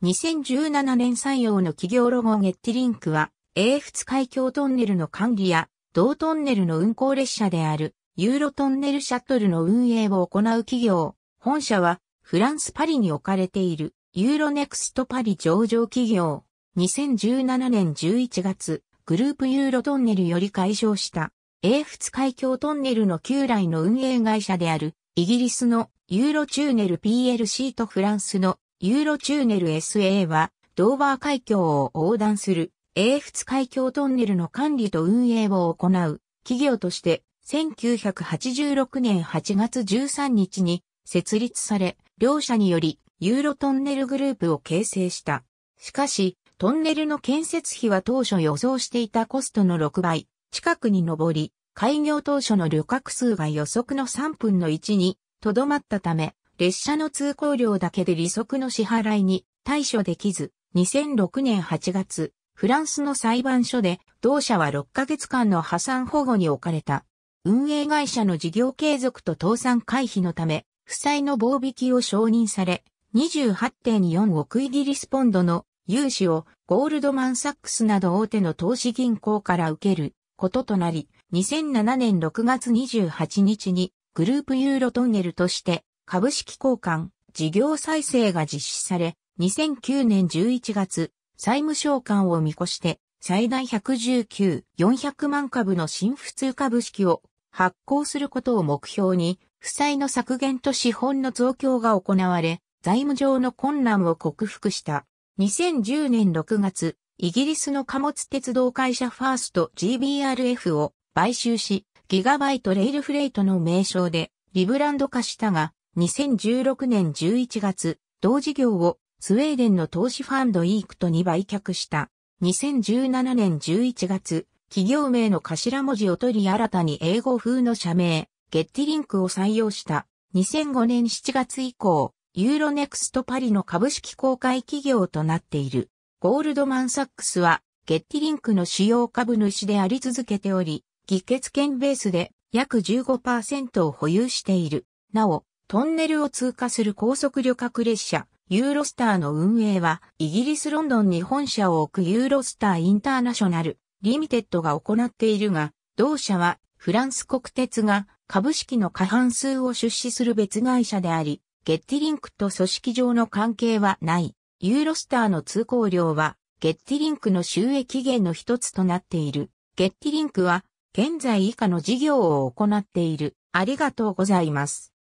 2017年採用の企業ロゴゲッティリンクは、英仏海峡トンネルの管理や、同トンネルの運行列車である、ユーロトンネルシャトルの運営を行う企業。本社は、フランスパリに置かれている、ユーロネクストパリ上場企業。2017年11月、グループユーロトンネルより解消した、英仏海峡トンネルの旧来の運営会社である、イギリスのユーロチューネル PLC とフランスのユーロチューネル SA は、ドーバー海峡を横断する、英仏海峡トンネルの管理と運営を行う、企業として、1986年8月13日に設立され、両社により、ユーロトンネルグループを形成した。しかし、トンネルの建設費は当初予想していたコストの6倍近くに上り、開業当初の旅客数が予測の3分の1にとどまったため、列車の通行料だけで利息の支払いに対処できず、2006年8月、フランスの裁判所で同社は6ヶ月間の破産保護に置かれた。運営会社の事業継続と倒産回避のため、負債の防引きを承認され、28.4億イギリスポンドの融資をゴールドマンサックスなど大手の投資銀行から受けることとなり、2007年6月28日にグループユーロトンネルとして株式交換、事業再生が実施され、2009年11月、債務償還を見越して、最大119、400万株の新普通株式を発行することを目標に、負債の削減と資本の増強が行われ、財務上の困難を克服した。2010年6月、イギリスの貨物鉄道会社ファースト GBRF を買収し、ギガバイトレイルフレイトの名称でリブランド化したが、2016年11月、同事業をスウェーデンの投資ファンドイークトに売却した。2017年11月、企業名の頭文字を取り新たに英語風の社名、ゲッティリンクを採用した。2005年7月以降、ユーロネクストパリの株式公開企業となっている。ゴールドマンサックスは、ゲッティリンクの主要株主であり続けており、議決権ベースで約15%を保有している。なお、トンネルを通過する高速旅客列車、ユーロスターの運営は、イギリス・ロンドンに本社を置くユーロスター・インターナショナル、リミテッドが行っているが、同社は、フランス国鉄が株式の過半数を出資する別会社であり、ゲッティリンクと組織上の関係はない。ユーロスターの通行料は、ゲッティリンクの収益源の一つとなっている。ゲッティリンクは、現在以下の事業を行っている。ありがとうございます。